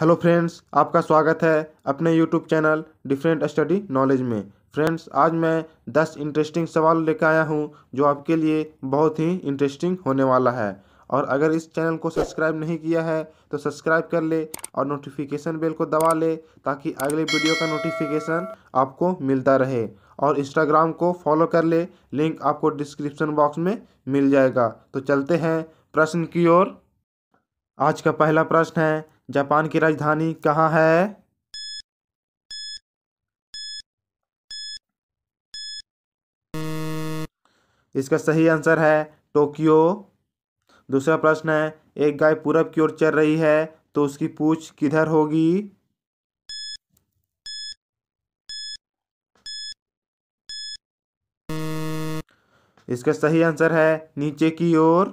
hello friends आपका स्वागत है अपने YouTube channel different study knowledge में फ्रेंड्स आज मैं 10 इंटरेस्टिंग सवाल लेकर आया हूं जो आपके लिए बहुत ही इंटरेस्टिंग होने वाला है और अगर इस चैनल को सब्सक्राइब नहीं किया है तो सब्सक्राइब कर ले और नोटिफिकेशन बेल को दबा ले ताकि अगले वीडियो का नोटिफिकेशन आपको मिलता रहे और इंस्टाग्राम को फॉलो कर ले लिंक आपको डिस्क्रिप्शन बॉक्स में मिल जाएगा तो चलते हैं प्रश्न की ओर आज का पहला प्रश्न है जापान की राजधानी कहाँ है इसका सही आंसर है टोक्यो दूसरा प्रश्न है एक गाय पूरब की ओर चल रही है तो उसकी पूछ किधर होगी इसका सही आंसर है नीचे की ओर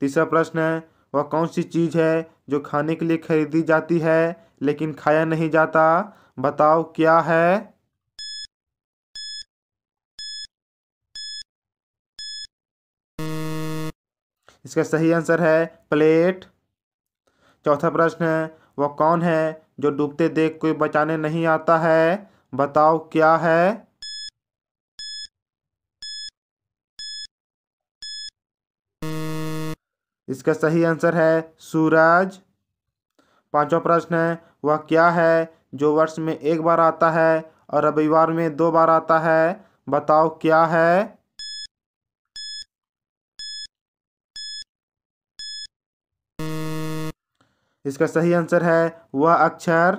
तीसरा प्रश्न है वह कौन सी चीज़ है जो खाने के लिए खरीदी जाती है लेकिन खाया नहीं जाता बताओ क्या है इसका सही आंसर है प्लेट चौथा प्रश्न है वह कौन है जो डूबते देख कोई बचाने नहीं आता है बताओ क्या है इसका सही आंसर है सूरज पांचवा प्रश्न है वह क्या है जो वर्ष में एक बार आता है और रविवार में दो बार आता है बताओ क्या है इसका सही आंसर है वह अक्षर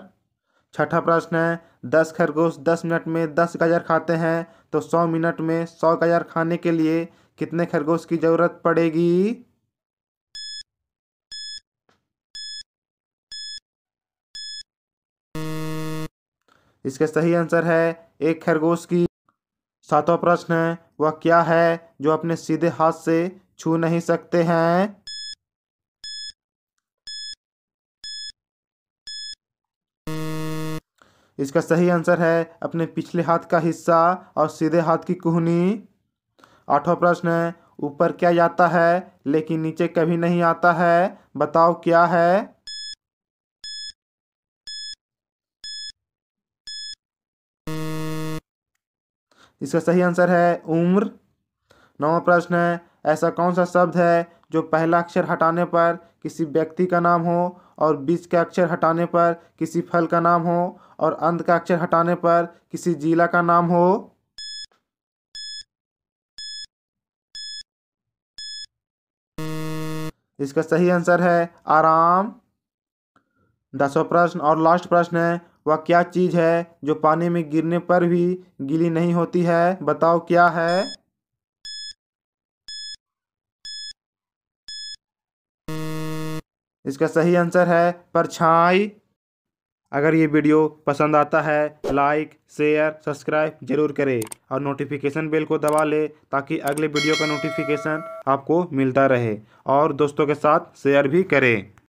छठा प्रश्न है दस खरगोश दस मिनट में दस गाजर खाते हैं तो सौ मिनट में सौ गाजर खाने के लिए कितने खरगोश की ज़रूरत पड़ेगी इसका सही आंसर है एक खरगोश की सातवां प्रश्न है वह क्या है जो अपने सीधे हाथ से छू नहीं सकते हैं इसका सही आंसर है अपने पिछले हाथ का हिस्सा और सीधे हाथ की कुहनी आठवां प्रश्न है ऊपर क्या जाता है लेकिन नीचे कभी नहीं आता है बताओ क्या है इसका सही आंसर है उम्र नौवा प्रश्न है ऐसा कौन सा शब्द है जो पहला अक्षर हटाने पर किसी व्यक्ति का नाम हो और बीच का अक्षर हटाने पर किसी फल का नाम हो और अंत का अक्षर हटाने पर किसी जिला का नाम हो इसका सही आंसर है आराम दसवा प्रश्न और लास्ट प्रश्न है वह क्या चीज़ है जो पानी में गिरने पर भी गीली नहीं होती है बताओ क्या है इसका सही आंसर है परछाई अगर ये वीडियो पसंद आता है लाइक शेयर सब्सक्राइब जरूर करें और नोटिफिकेशन बेल को दबा लें ताकि अगले वीडियो का नोटिफिकेशन आपको मिलता रहे और दोस्तों के साथ शेयर भी करें